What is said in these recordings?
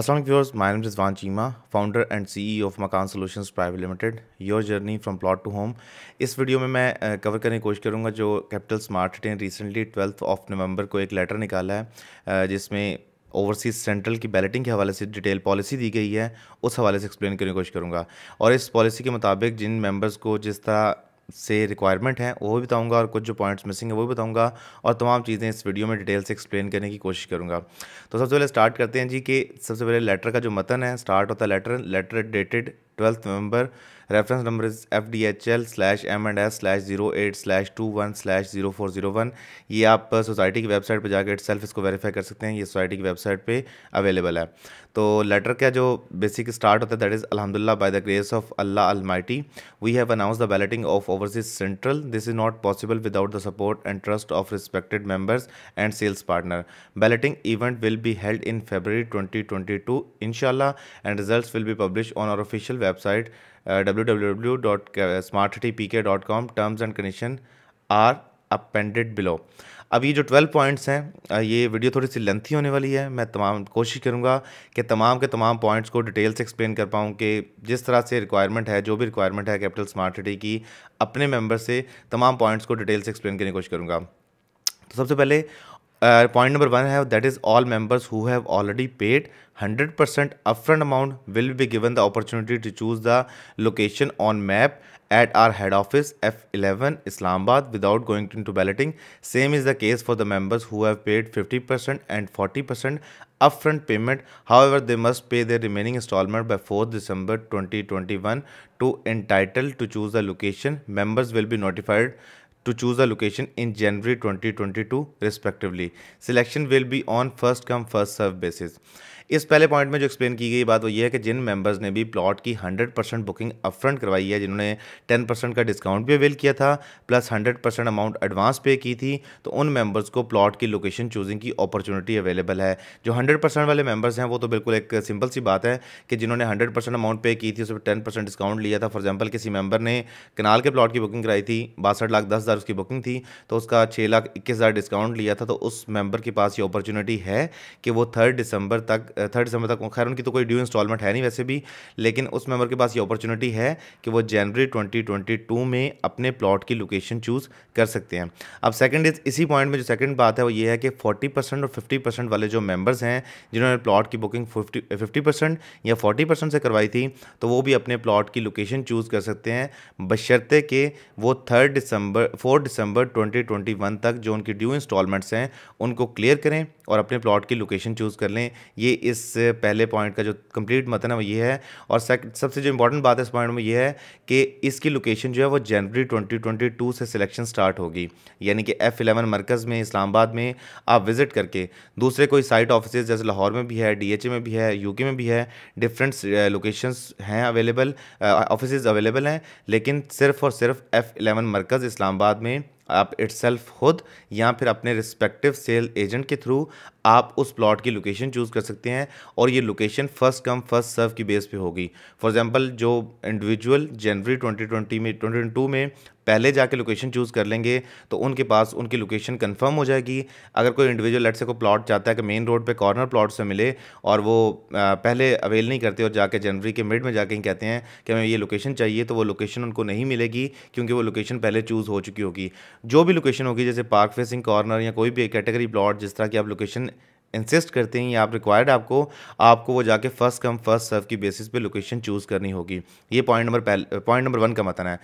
Assalamu viewers, my name is Van Chima, founder and CEO of Makan Solutions Private Limited. Your journey from plot to home. इस video में मैं cover करने की कोशिश करूँगा जो कैपिटल स्मार्ट ने रिसेंटली ट्वेल्थ ऑफ नवंबर को एक लेटर निकाला है जिसमें ओवरसीज सेंट्रल की बैलेटिंग के हवाले से डिटेल पॉलिसी दी गई है उस हवाले से एक्सप्लेन करने की कोशिश करूँगा और इस पॉलिसी के मुताबिक जिन मेंबर्स को जिस तरह से रिक्वायरमेंट हैं वो भी बताऊंगा और कुछ जो पॉइंट्स मिसिंग है वो भी बताऊंगा और तमाम चीज़ें इस वीडियो में डिटेल से एक्सप्लेन करने की कोशिश करूंगा तो सबसे पहले स्टार्ट करते हैं जी कि सबसे पहले लेटर का जो मतन है स्टार्ट होता है letter letter dated twelfth November reference number is F D H L slash M and S slash zero eight slash two one slash zero four zero one ये आप सोसाइटी की वेबसाइट पर जाकर सेल्फ इसको verify कर सकते हैं ये सोसाइटी की वेबसाइट पे अवेलेबल है तो लेटर का जो बेसिक स्टार्ट होता है दैट इज़ अलहमदिल्ला by the grace of Allah almighty we have announce the balloting of Overseas Central this is not possible without the support and trust of respected members and sales partner balloting event will be held in February twenty twenty two इनशाला and result will be publish on our official website W W W dot smart P K dot com terms and condition are appended below अब ये जो twelve points हैं uh, ये video थोड़ी सी lengthy होने वाली है मैं तमाम कोशिश करूँगा कि तमाम के तमाम पॉइंट्स को डिटेल से एक्सप्लेन कर पाऊँ कि जिस तरह से रिक्वायरमेंट है जो भी रिक्वायरमेंट है कैपिटल स्मार्ट सिटी की अपने मेंबर से तमाम पॉइंट्स को डिटेल से एक्सप्लेन करने की कोशिश करूँगा तो सबसे पहले uh, point number one have that is all members who have already paid 100% upfront amount will be given the opportunity to choose the location on map at our head office F11 Islamabad without going into balloting. Same is the case for the members who have paid 50% and 40% upfront payment. However, they must pay their remaining installment by 4th December 2021 to entitle to choose the location. Members will be notified to choose the location in January 2022 respectively. Selection will be on first come first serve basis. इस पहले point में जो explain की गई बात वो ये है कि जिन मेंबर्स ने भी प्लॉट की 100 परसेंट बुकिंग अपफ्रंट करवाई है जिन्होंने 10 परसेंट का डिस्काउंट भी अवेल किया था प्लस 100 परसेंट अमाउंट एडवांस पे की थी तो उन मेंबर्स को प्लॉट की लोकेशन चूजिंग की अपॉर्चुनिटी अवेलेबल है जो हंड्रेड परसेंट वाले मेंबर्स हैं वो तो बिल्कुल एक सिंपल सी बात है कि जिन्होंने हंड्रेड परसेंट अमाउंट पे की थी उस पर टेन परसेंट डिस्काउंट लिया था फॉर एग्जाम्पल किसी मेंबर ने कनाल के प्लॉट की बुकिंग कराई थी बासठ लाख दस हज़ार उसकी बुकिंग थी तो उसका छः लाख इक्कीस हज़ार डिस्काउंट लिया था तो उस मेंबर के पास ये अपॉर्चुनिटी है कि वो थर्ड दिसंबर तक थर्ड दिसंबर तक खैर उनकी तो कोई ड्यू इंस्टॉलमेंट है नहीं वैसे भी लेकिन उस मेंबर के पास ये अपॉर्चुनिटी है कि वो जनवरी 2022 में अपने प्लॉट की लोकेशन चूज़ कर सकते हैं अब सेकंड इज इसी पॉइंट में जो सेकंड बात है वो ये है कि 40 परसेंट और 50 परसेंट वाले जो मेंबर्स हैं जिन्होंने प्लॉट की बुकिंग 50 फिफ्टी परसेंट या 40 परसेंट से करवाई थी तो वो भी अपने प्लॉट की लोकेशन चूज़ कर सकते हैं बशर्ते कि वो third December fourth December twenty तक जो उनकी ड्यू इंस्टॉलमेंट्स हैं उनको क्लियर करें और अपने प्लॉट की लोकेशन चूज़ कर लें ये इस पहले पॉइंट का जो कंप्लीट मतन है वो ये है और सबसे जो इंपॉर्टेंट बात है इस पॉइंट में ये है कि इसकी लोकेशन जो है वो जनवरी 2022 से सिलेक्शन स्टार्ट होगी यानी कि एफ़ एलेवन मरकज़ में इस्लामाबाद में आप विज़िट करके दूसरे कोई साइट ऑफिस जैसे लाहौर में भी है डी में भी है यू में भी है डिफरेंट लोकेशंस uh, हैं अवेलेबल ऑफिस अवेलेबल हैं लेकिन सिर्फ़ और सिर्फ एफ़ एलेवन मरकज़ इस्लामाबाद में आप इट खुद या फिर अपने रिस्पेक्टिव सेल एजेंट के थ्रू आप उस प्लॉट की लोकेशन चूज़ कर सकते हैं और ये location first come first serve की बेस पे होगी फॉर एग्जांपल जो इंडिविजुअल जनवरी 2020 में 2022 में पहले जाके लोकेशन चूज़ कर लेंगे तो उनके पास उनकी लोकेशन कंफर्म हो जाएगी अगर कोई इंडिविजुअल लेट से कोई प्लॉट चाहता है कि मेन रोड पे कॉर्नर प्लॉट से मिले और वो पहले अवेल नहीं करते और जाके जनवरी के मिड में जाके कहते हैं कि हमें ये लोकेशन चाहिए तो वो लोकेशन उनको नहीं मिलेगी क्योंकि वो लोकेशन पहले चूज़ हो चुकी होगी जो भी लोकेशन होगी जैसे पार्क फेसिंग कॉर्नर या कोई भी कैटेगरी प्लॉट जिस तरह की आप लोकेशन इंसिस्ट करते हैं या आप रिक्वायर्ड आपको आपको वो जाके फर्स्ट कम फर्स्ट सर्व की बेसिस पे लोकेशन चूज़ करनी होगी ये point number point number one का मतन है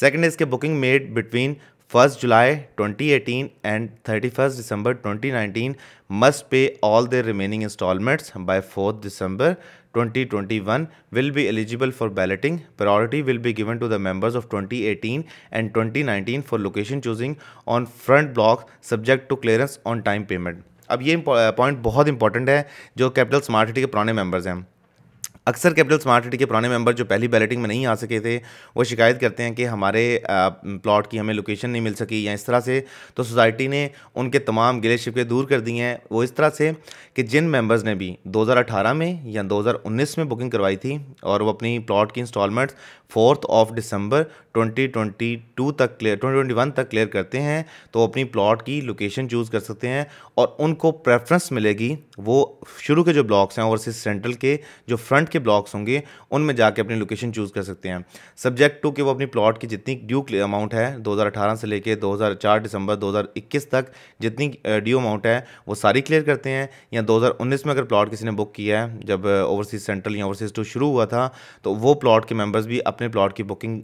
सेकंड इसके booking made between first July 2018 and thirty first December 2019 must pay all the remaining installments by fourth December 2021 will be eligible for balloting. Priority will be given to the members of 2018 and 2019 for location choosing on front block subject to clearance on time payment. अब ये point बहुत important है जो Capital smart city के पुराने members हैं अक्सर capital smart city के पुराने मेंबर जो पहली बैलेटिंग में नहीं आ सके थे वो शिकायत करते हैं कि हमारे प्लॉट की हमें लोकेशन नहीं मिल सकी या इस तरह से तो सोसाइटी ने उनके तमाम गिले शिपे दूर कर दी हैं वो इस तरह से कि जिन मेंबर्स ने भी 2018 में या 2019 में बुकिंग करवाई थी और वो अपनी प्लॉट की इंस्टॉलमेंट फोर्थ ऑफ दिसंबर 2022 तक क्लियर 2021 तक क्लियर करते हैं तो अपनी प्लॉट की लोकेशन चूज़ कर सकते हैं और उनको प्रेफरेंस मिलेगी वो शुरू के जो ब्लॉक्स हैं और सेंट्रल के जो फ्रंट के के ब्लॉक्स होंगे उनमें जाके अपनी लोकेशन चूज़ कर सकते हैं सब्जेक्ट टू के वो अपनी प्लॉट की जितनी ड्यू अमाउंट है 2018 से लेके 2004 दिसंबर 2021 तक जितनी ड्यू अमाउंट है वो सारी क्लियर करते हैं या 2019 में अगर प्लॉट किसी ने बुक किया है जब ओवरसीज सेंट्रल या ओवरसीज टू शुरू हुआ था तो वो प्लॉट के मेम्बर्स भी अपने प्लॉट की बुकिंग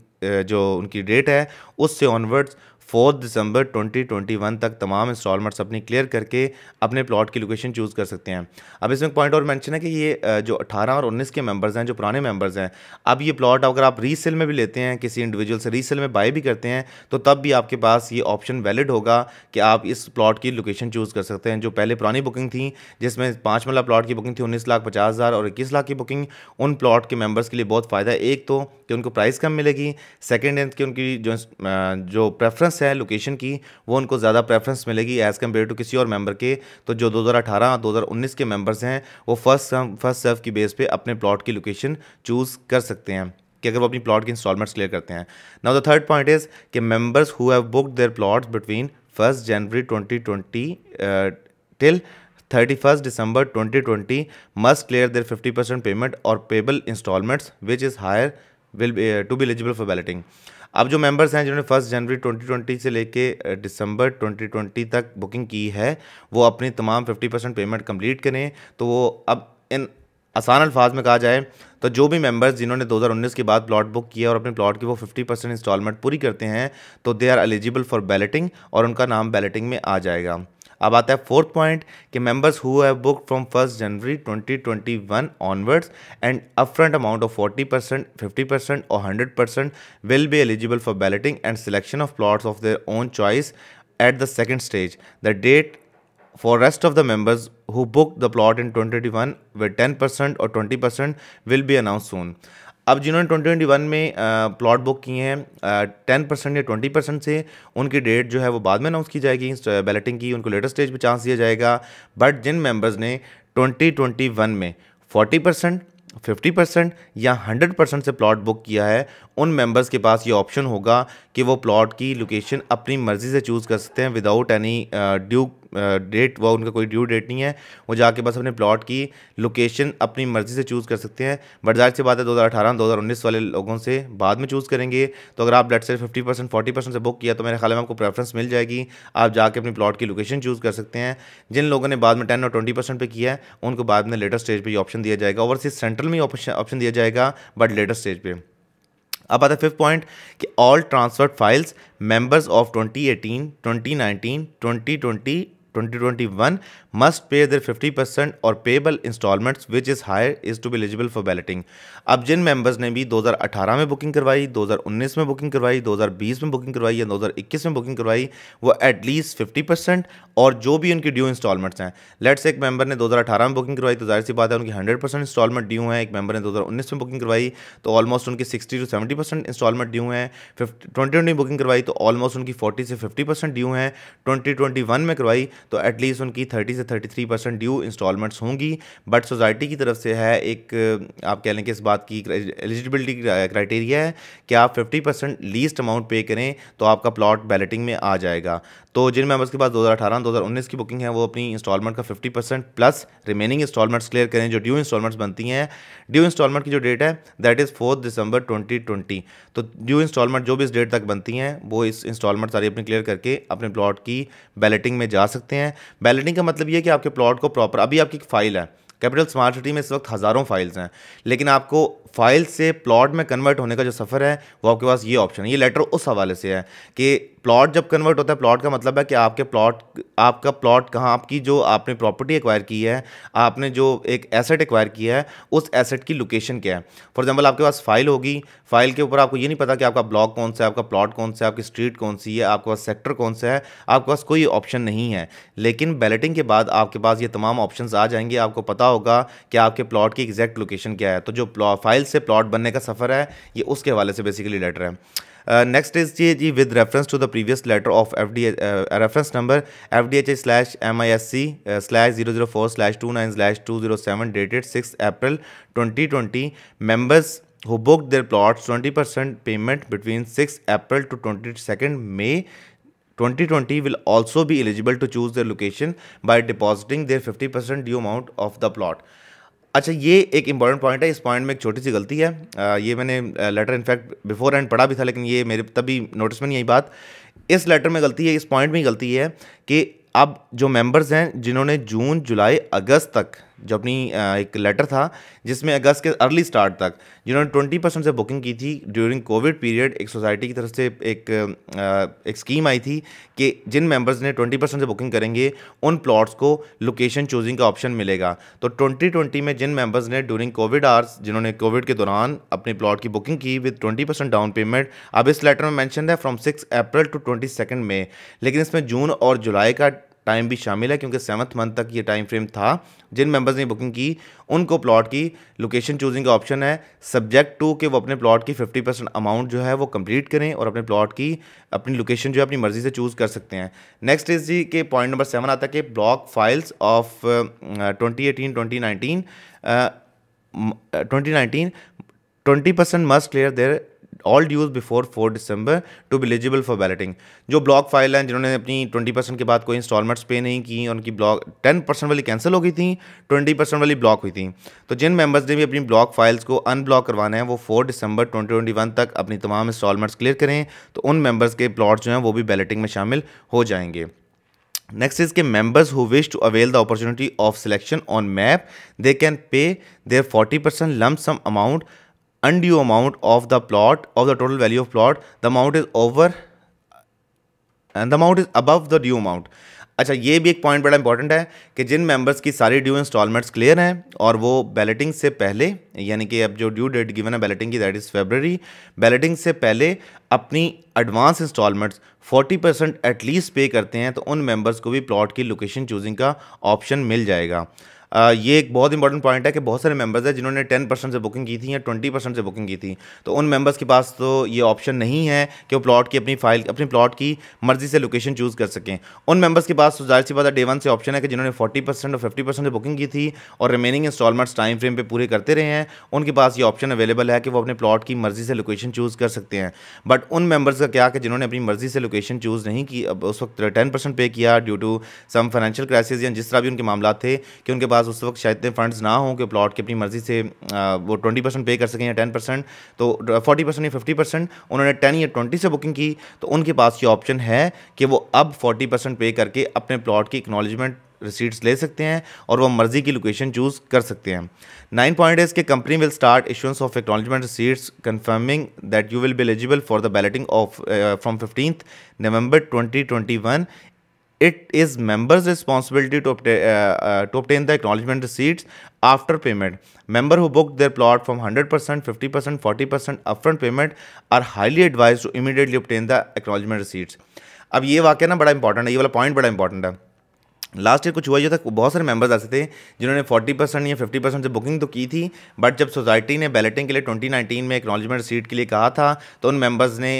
जो उनकी डेट है उससे ऑनवर्ड्स फोर्थ दिसंबर 2021 तक तमाम इंस्टॉलमेंट्स अपनी क्लियर करके अपने प्लॉट की लोकेशन चूज़ कर सकते हैं अब इसमें पॉइंट और मेंशन है कि ये जो 18 और 19 के मेंबर्स हैं जो पुराने मेंबर्स हैं अब ये प्लॉट अगर आप रीसेल में भी लेते हैं किसी इंडिविजुअल से रीसेल में बाई भी करते हैं तो तब भी आपके पास ये ऑप्शन वैलिड होगा कि आप इस प्लॉट की लोकेशन चूज़ कर सकते हैं जो पहले पुरानी बुकिंग थी जिसमें पाँच मल्ला प्लाट की बुकिंग थी उन्नीस लाख पचास हज़ार और इक्कीस लाख की बुकिंग उन प्लॉट के मेम्बर्स के लिए बहुत फ़ायदा है एक तो कि उनको प्राइस कम मिलेगी सेकेंड कि उनकी जो जो प्रेफरेंस प्रेफरेंस है लोकेशन की वो उनको ज़्यादा प्रेफरेंस मिलेगी एज़ कम्पेयर टू किसी और मेंबर के तो जो 2018 उन्नीस के मेंबर्स हैं वो फर्स्ट फर्स्ट सर्व की बेस पे अपने प्लॉट की लोकेशन चूज़ कर सकते हैं कि अगर वो अपनी प्लॉट की इंस्टॉलमेंट्स क्लियर करते हैं now the third point is कि members who have booked their plots between first January twenty twenty till thirty first December twenty twenty must clear their fifty percent payment और payable installments which is higher will to be eligible for balloting अब जो members हैं जिन्होंने first जनवरी 2020 से लेके दिसंबर 2020 तक booking की है वो अपनी तमाम 50 परसेंट पेमेंट कम्प्लीट करें तो वो अब इन आसान अल्फाज में कहा जाए तो जो भी मेंबर्स जिन्होंने 2019 के बाद प्लॉट बुक किया और अपने प्लॉट की वो 50 परसेंट इंस्टॉलमेंट पूरी करते हैं तो they are eligible for balloting और उनका नाम बैलेटिंग में आ जाएगा अब आता है फोर्थ पॉइंट कि members who have book from first January 2021 onwards and upfront amount of 40 percent fifty percent और hundred percent will be eligible for balloting and selection of plots of their own choice at the second stage the date for rest of the members who book the plot in twenty with और twenty will will announce soon अब जिन्होंने twenty twenty one में plot book किए हैं ten percent या twenty percent से उनकी date जो है वो बाद में अनाउंस की जाएगी बैलेटिंग की उनको लेटर स्टेज पर चांस दिया जाएगा बट जिन मेंबर्स ने ट्वेंटी ट्वेंटी वन में फोर्टी परसेंट फिफ्टी परसेंट या हंड्रेड परसेंट से प्लॉट बुक किया है उन मेंबर्स के पास ये ऑप्शन होगा कि वो प्लॉट की लोकेशन अपनी मर्ज़ी से चूज़ कर सकते हैं विदाउट एनी ड्यू डेट वह उनका कोई ड्यू डेट नहीं है वो जाके बस अपने प्लॉट की लोकेशन अपनी मर्ज़ी से चूज़ कर सकते हैं बट जाहिर सी बात है 2018 2019 वाले लोगों से बाद में चूज़ करेंगे तो अगर आप लेट से 50 परसेंट फोर्टी परसेंट से बुक किया तो मेरे ख्याल में आपको प्रेफरेंस मिल जाएगी आप जाके अपनी प्लॉट की लोकेशन चूज़ कर सकते हैं जिन लोगों ने बाद में टेन और ट्वेंटी परसेंट पर किया है उनको बाद में लेटर स्टेज पर ही ऑप्शन दिया जाएगा ओवरसीज सेंट्रल में ऑप्शन दिया जाएगा बट लेटर स्टेज पर अब आता है फिफ्थ पॉइंट कि all transferred files members of 2018, 2019, 2020 2021 must pay their fifty percent और payable installments which is higher is to be eligible for balloting अब जिन मेंबर्स ने भी 2018 में बुकिंग करवाई 2019 में बुकिंग करवाई 2020 में बुकिंग करवाई या 2021 में बुकिंग करवाई वो एटलीस्ट फिफ्टी परसेंट और जो भी उनकी ड्यू इंस्टॉलमेंट्स हैं लेट्स एक मेंबर ने 2018 में बुकिंग करवाई तो जाहिर सी बात है उनकी हंड्रेड परसेंट इंस्टॉलमेंट ड्यू है एक मेंबर ने 2019 में बुकिंग करवाई तो ऑलमोस्ट उनकी sixty to seventy percent installment due है फिफ्टी ट्वेंटी में बुकिंग करवाई तो ऑलमोस्ट उनकी फोर्टी से फिफ्टी परसेंट ड्यू है ट्वेंटी ट्वेंटी वन में करवाई तो एटलीस्ट उनकी थर्टी से से 33 परसेंट ड्यू इंस्टॉलमेंट्स होंगी बट सोसाइटी की तरफ से है एक आप कह लें कि इस बात की एलिजिबिलिटी क्राइटेरिया है कि आप 50 परसेंट लीस्ट अमाउंट पे करें तो आपका प्लॉट बैलेटिंग में आ जाएगा तो जिन मेंबर्स के पास 2018 2019 की बुकिंग है वो अपनी इंस्टॉलमेंट का 50 percent plus remaining installments clear करें जो ड्यू इंस्टॉलमेंट्स बनती हैं ड्यू इंस्टॉलमेंट की जो डेट है दैट इज़ फोर्थ दिसंबर 2020 तो ड्यू इंस्टॉलमेंट जो भी इस डेट तक बनती हैं वो इस इंस्टॉलमेंट सारी अपनी क्लियर करके अपने प्लॉट की बैलेटिंग में जा सकते हैं बैलेटिंग का मतलब ये कि आपके प्लॉट को प्रॉपर अभी आपकी फाइल है कैपिटल स्मार्ट सिटी में इस वक्त हज़ारों फाइल्स हैं लेकिन आपको फाइल से प्लॉट में कन्वर्ट होने का जो सफ़र है वो आपके पास ये ऑप्शन है ये लेटर उस हवाले से है कि प्लॉट जब कन्वर्ट होता है प्लॉट का मतलब है कि आपके प्लॉट आपका प्लॉट कहाँ आपकी जो आपने प्रॉपर्टी एक्वायर की है आपने जो एक एसेट एक्वायर किया है उस एसेट की लोकेशन क्या है फॉर एग्जाम्पल आपके पास फाइल होगी फाइल के ऊपर आपको ये नहीं पता कि आपका ब्लॉक कौन सा है आपका प्लॉट कौन सा है आपकी स्ट्रीट कौन सी है आपके पास सेक्टर कौन सा है आपके पास कोई ऑप्शन नहीं है लेकिन बैलेटिंग के बाद आपके पास ये तमाम ऑप्शन आ जाएंगे आपको पता होगा कि आपके प्लॉट की एग्जैक्ट लोकेशन क्या है तो जो फाइल से प्लॉट बनने का सफ़र है ये उसके हवाले से बेसिकली लेटर है नेक्स्ट इज ये जी with reference to the previous letter of F D reference number F D H A slash M I S C slash zero zero four slash two nine slash two zero seven dated six April twenty twenty members who book their plot twenty percent payment between six April to twenty second May 2020 will also be eligible to choose their location by depositing their 50% due amount of the plot. अच्छा ये एक important point है इस point में एक छोटी सी गलती है आ, ये मैंने लेटर इनफैक्ट बिफोर एंड पढ़ा भी था लेकिन ये मेरे तभी नोटिस में नहीं आई बात इस लेटर में गलती है इस पॉइंट में गलती है कि अब जो मेंबर्स हैं जिन्होंने जून जुलाई अगस्त तक जो अपनी एक लेटर था जिसमें अगस्त के अर्ली स्टार्ट तक जिन्होंने ट्वेंटी परसेंट से बुकिंग की थी ड्यूरिंग कोविड पीरियड एक सोसाइटी की तरफ से एक एक स्कीम आई थी कि जिन मेंबर्स ने ट्वेंटी परसेंट से बुकिंग करेंगे उन प्लॉट्स को लोकेशन चूजिंग का ऑप्शन मिलेगा तो ट्वेंटी ट्वेंटी में जिन मेंबर्स ने ड्यूरिंग कोविड आवर्स जिन्होंने कोविड के दौरान अपने प्लॉट की बुकिंग की with twenty percent down payment अब इस लेटर में मैंशन है from six April to twenty second लेकिन इसमें जून और जुलाई का टाइम भी शामिल है क्योंकि सेवन्थ मंथ तक ये टाइम फ्रेम था जिन मेंबर्स ने बुकिंग की उनको प्लॉट की लोकेशन चूजिंग का ऑप्शन है सब्जेक्ट टू के वो अपने प्लॉट की 50 परसेंट अमाउंट जो है वो कंप्लीट करें और अपने प्लॉट की अपनी लोकेशन जो है अपनी मर्जी से चूज़ कर सकते हैं नेक्स्ट इस जी के पॉइंट नंबर सेवन आता है कि block files of twenty eighteen twenty nineteen twenty nineteen twenty percent must clear their all dues before four December to be eligible for balloting जो ब्लॉक फाइल हैं जिन्होंने अपनी ट्वेंटी परसेंट के बाद कोई इंस्टॉलमेंट्स पे नहीं की उनकी ब्लॉक टेन परसेंट वाली कैंसिल हो गई थी ट्वेंटी परसेंट वाली ब्लॉक हुई थी तो जिन मेंबर्स ने भी अपनी ब्लॉक फाइल्स को अनब्लॉक करवाना है वो four December twenty twenty one तक अपनी तमाम इंस्टॉलमेंट्स क्लियर करें तो उन मेंबर्स के प्लॉट जो हैं वो भी बैलेटिंग में शामिल हो जाएंगे नेक्स्ट इज के members who wish to avail the opportunity of selection on map they can pay their forty percent lump sum amount undue amount of the plot of the total value of plot the amount is over and the amount is above the due amount अच्छा ये भी एक point बड़ा important है कि जिन members की सारी ड्यू इंस्टॉलमेंट्स क्लियर हैं और वो बैलेटिंग से पहले यानी कि अब जो ड्यू डेट गिवन है बैलेटिंग की दैट इज़ फेबररी बैलेटिंग से पहले अपनी एडवांस इंस्टॉलमेंट्स 40 परसेंट एटलीस्ट पे करते हैं तो उन मेंबर्स को भी प्लॉट की लोकेशन चूजिंग का ऑप्शन मिल जाएगा ये एक बहुत इंपॉर्टेंट पॉइंट है कि बहुत सारे मेंबर्स हैं जिन्होंने टेन परसेंट से बुकिंग की थी या ट्वेंटी परसेंट से बुकिंग की थी तो उन मेंबर्स के पास तो ये ऑप्शन नहीं है कि वो प्लॉट की अपनी फाइल अपनी प्लॉट की मर्जी से लोकेशन चूज़ कर सकें उन मेंबर्स के पास तो जाहिर सी बात है डे वन से ऑप्शन है कि जिन्होंने फोर्टी परसेंट और फिफ्टी परसेंट से बुकिंग की थी और रिमेनिंग इंस्टॉलमेंट्स टाइम फ्रेम पर पूरे करते रहे हैं उनके पास ये ऑप्शन अवेलेबल है कि वो अपने प्लॉट की मर्जी से लोकेशन चूज़ कर सकते हैं बट उन मेंबर्स का क्या कि जिन्होंने अपनी मर्जी से लोकेशन चूज़ नहीं की उस वक्त टेन परसेंट पे किया due to some financial crisis या जिस तरह भी उनके मामला थे कि उनके पास पास उस वक्त शायद फंड्स ना हों कि प्लॉट की अपनी मर्ज़ी से वो ट्वेंटी परसेंट पे कर सकें या टेन परसेंट तो फोर्टी परसेंट या फिफ्टी परसेंट उन्होंने टेन या ट्वेंटी से बुकिंग की तो उनके पास ये ऑप्शन है कि वो अब फोर्टी परसेंट पे करके अपने प्लॉट की एक्नॉलेजमेंट रिसीट्स ले सकते हैं और वो मर्जी की लोकेशन चूज़ कर सकते हैं नाइन पॉइंट इज के company will start issuance of acknowledgement receipts confirming that you will be eligible for the balloting of from fifteen November 2021 twenty one it is members responsibility to obtain the acknowledgement receipts after payment member who book their plot from 100 percent fifty percent forty percent upfront payment are highly advise to immediately obtain the acknowledgement receipts अब ये वाक्य ना बड़ा important है ये वाला point बड़ा important है लास्ट ईयर कुछ हुआ जो तो था बहुत सारे मेंबर्स ऐसे थे जिन्होंने 40 परसेंट या 50 परसेंट से बुकिंग तो की थी बट जब सोसाइटी ने बैलेटिंग के लिए 2019 में एक्नॉलेजमेंट सीट के लिए कहा था तो उन मेंबर्स ने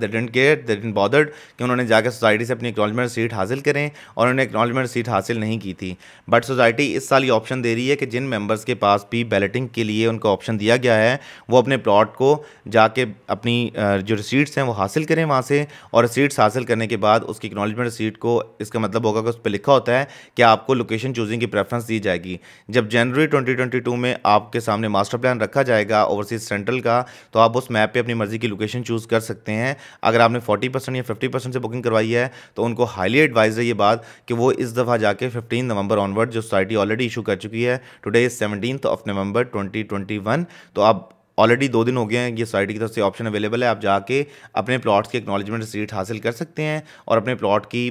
they didn't care they didn't bothered कि उन्होंने जाकर सोसाइटी से अपनी एक्नॉलेजमेंट सीट हासिल करें और उन्होंने एक्नॉलेजमेंट सीट हासिल नहीं की थी बट सोसाइटी इस साल ये ऑप्शन दे रही है कि जिन मेम्बर्स के पास भी बैलेटिंग के लिए उनको ऑप्शन दिया गया है वो अपने प्लॉट को जाके अपनी जो रिसीट्स हैं वो हासिल करें वहाँ से और रिसीट्स हासिल करने के बाद उसकी एक्नॉलेजमेंट सीट को इसका मतलब होगा कि उस पर लिखा होता है कि आपको लोकेशन चूजिंग की प्रेफरेंस दी जाएगी जब जनवरी 2022 में आपके सामने मास्टर प्लान रखा जाएगा ओवरसीज सेंट्रल का तो आप उस मैप पे अपनी मर्जी की लोकेशन चूज़ कर सकते हैं अगर आपने 40 परसेंट या 50 परसेंट से बुकिंग करवाई है तो उनको हाईली एडवाइज है ये बात कि वो इस दफ़ा जाके फिफ्टीन नवंबर ऑनवर्ड जो सोसाइटी ऑलरेडी इशू कर चुकी है today is seventeen of November twenty तो आप ऑलरेडी दो दिन हो गए हैं ये सोसाइटी की तरफ से ऑप्शन अवेलेबल है आप जाके अपने प्लॉट्स की एक्नॉलेजमेंट सीट हासिल कर सकते हैं और अपने प्लॉट की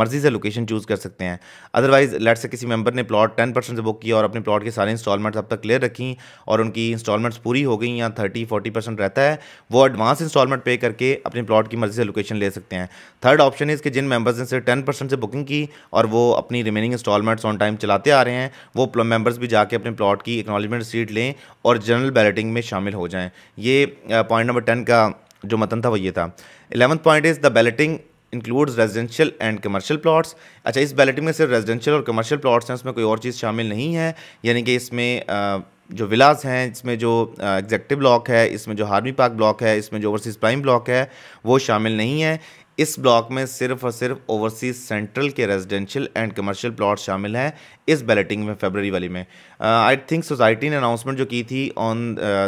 मर्ज़ी से लोकेशन चूज़ कर सकते हैं अदरवाइज़ लेट से किसी मेंबर ने प्लॉट टेन परसेंट से बुक किया और अपने प्लॉट के सारे इंस्टॉलमेंट्स अब तक क्लियर रखी और उनकी इंस्टॉलमेंट्स पूरी हो गई या थर्टी फोर्टी परसेंट रहता है वो एडवांस इंस्टॉलमेंट पे करके अपने प्लॉट की मर्ज़ी से लोकेशन ले सकते हैं थर्ड ऑप्शन इसके जिन मेंबर्स ने सिर्फ टेन परसेंट से बुकिंग की और वो अपनी रिमेनिंग इंस्टॉलमेंट्स ऑन टाइम चलाते आ रहे हैं वो मेंबर्स भी जाके अपने प्लॉट की एक्नॉलेजमेंट सीट लें और जनरल बैलेटिंग में शामिल शामिल हो जाएँ ये पॉइंट नंबर टेन का जो मतन था वो ये था eleventh point is the balloting includes residential and commercial plots अच्छा इस बैलेटिंग में सिर्फ रेजिडेंशियल और कमर्शियल प्लॉट्स हैं उसमें कोई और चीज़ शामिल नहीं है यानी कि इसमें जो विलास हैं इसमें जो एग्जेक्टिव ब्लॉक है इसमें जो हार्मी पार्क ब्लॉक है इसमें जो ओवरसीज़ प्राइम ब्लॉक है वो शामिल नहीं है इस ब्लॉक में सिर्फ और सिर्फ ओवरसीज सेंट्रल के रेजिडेंशियल एंड कमर्शियल प्लॉट शामिल हैं इस बैलेटिंग में फेबररी वाली में आई थिंक सोसाइटी ने अनाउंसमेंट जो की थी ऑन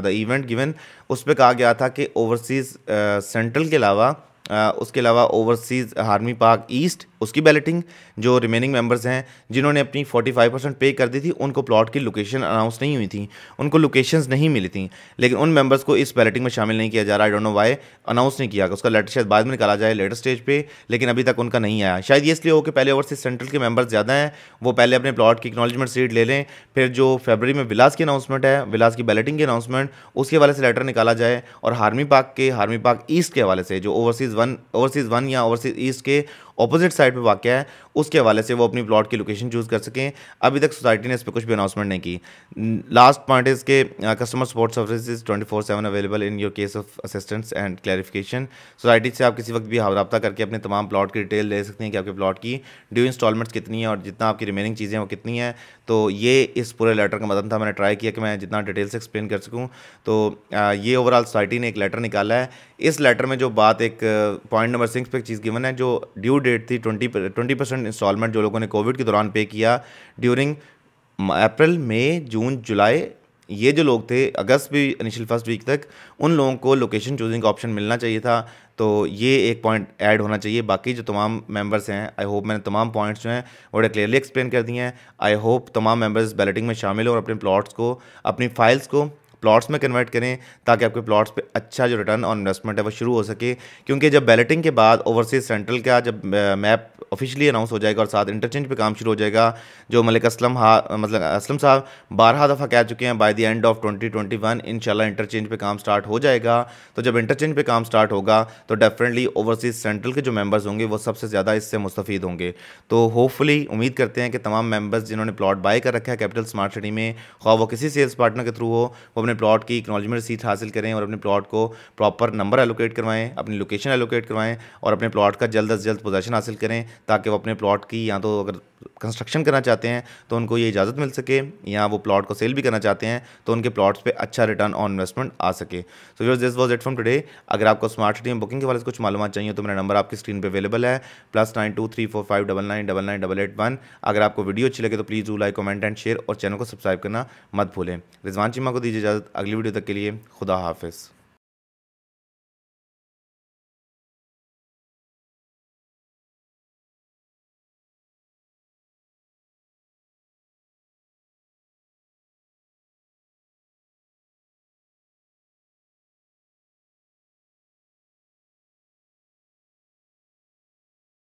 द इवेंट गिवन उस पर कहा गया था कि ओवरसीज सेंट्रल के अलावा उसके अलावा ओवरसीज़ हारमी पार्क ईस्ट उसकी बैलेटिंग जो रिमेनिंग मेंबर्स हैं जिन्होंने अपनी 45 परसेंट पे कर दी थी उनको प्लॉट की लोकेशन अनाउंस नहीं हुई थी उनको लोकेशंस नहीं मिली थी लेकिन उन मेंबर्स को इस बैलेटिंग में शामिल नहीं किया जा रहा I don't know why announce नहीं किया उसका लेटर शायद बाद में निकाला जाए लेटर स्टेज पर लेकिन अभी तक उनका नहीं आया शायद ये इसलिए हो कि पहले ओवरसीज सेंट्रल के मेम्बर्स ज़्यादा हैं वो पहले अपने प्लॉट की एक्नॉलेजमेंट सीट ले लें फिर जो फेबररी में विलास की अनाउंसमेंट है विलास की बैलेटिंग की अनाउंसमेंट उसके हवाले से लेटर निकाला जाए और हारमी पार्क के हारमी पार्क ईस्ट के हवाले से जो Overseas Overseas One Overseas One या ओवरसीज़ ईस्ट के अपोजिट साइड पर वाक़ है उसके हवाले से वो अपनी प्लॉट की लोकेशन चूज़ कर सकें अभी तक सोसाइटी ने इस पर कुछ भी अनाउंसमेंट नहीं की लास्ट पॉइंट इज के customer support service twenty four seven available in your case of assistance and clarification society से आप किसी वक्त भी रबा करके अपने तमाम प्लॉट की डिटेल ले सकते हैं कि आपके प्लॉट की ड्यू इंस्टॉलमेंट्स कितनी है और जितना आपकी रिमेनिंग चीज़ें वो कितनी है तो ये इस पूरे लेटर का मदद था मैंने ट्राई किया कि मैं जितना डिटेल से एक्सप्लेन कर सकूँ तो uh, ये ओवरऑल सोसाइटी ने एक लेटर निकाला है इस लेटर में जो बात एक पॉइंट नंबर सिक्स पर चीज़ गिवन है जो ड्यू डेट थी ट्वेंटी ट्वेंटी परसेंट इंस्टॉलमेंट जो लोगों ने कोविड के दौरान पे किया ड्यूरिंग अप्रैल मई जून जुलाई ये जो लोग थे अगस्त भी इनिशियल फर्स्ट वीक तक उन लोगों को लोकेशन चूजिंग का ऑप्शन मिलना चाहिए था तो ये एक पॉइंट ऐड होना चाहिए बाकी जो तमाम मेंबर्स हैं आई होप मैंने तमाम पॉइंट्स जो हैं बड़े क्लियरली एक्सप्लेन कर दिए हैं आई होप तमाम मेंबर्स बैलेटिंग में शामिल हो और अपने प्लॉट्स को अपनी फाइल्स को प्लॉट्स में कन्वर्ट करें ताकि आपके प्लॉट्स पे अच्छा जो रिटर्न ऑन इन्वेस्टमेंट है वो शुरू हो सके क्योंकि जब बैलेटिंग के बाद ओवरसीज सेंट्रल का जब मैप ऑफिशियली अनाउंस हो जाएगा और साथ इंटरचेंज पे काम शुरू हो जाएगा जो मलिक असलम हा मतलब असलम साहब बारह दफ़ा कह चुके हैं बाय द एंड ऑफ 2021 इंशाल्लाह इंटरचेंज पे काम स्टार्ट हो जाएगा तो जब इंटरचेंज पे काम स्टार्ट होगा तो डेफिनेटली ओवरसीज सेंट्रल के जो मेंबर्स होंगे वो सबसे ज़्यादा इससे मुस्तफ़ होंगे तो होपफुली उम्मीद करते हैं कि तमाम मेम्बर्स जिन्होंने प्लॉट बाय कर रखा है कैपिटल स्मार्ट सिटी में खा वो किसी सेल्स पार्टनर के थ्रू हो वो अपने अपने प्लॉट की इकनॉलजमेंट सीट हासिल करें और अपने प्लॉट को प्रॉपर नंबर एलोकेट करवाएं अपनी लोकेशन एलोकेट करवाएं और अपने प्लॉट का जल्द अज जल्द पोजेशन हासिल करें ताकि वो अपने प्लॉट की या तो अगर कंस्ट्रक्शन करना चाहते हैं तो उनको ये इजाज़त मिल सके या वो प्लॉट को सेल भी करना चाहते हैं तो उनके प्लॉट्स पे अच्छा रिटर्न ऑन इन्वेस्टमेंट आ सके so your this was it from today अगर आपको स्मार्ट सिटी में बुकिंग के वाले से कुछ मालूम चाहिए तो मेरा नंबर आपकी स्क्रीन पर अवेलेबल है plus nine two three four five double nine double nine double eight one अगर आपको वीडियो अच्छी लगे तो please do like comment and share और चैनल को सब्सक्राइब करना मत भूलें रिजवान चीमा को दीजिए इजाज़त अगली वीडियो तक के लिए खुदा हाफिज़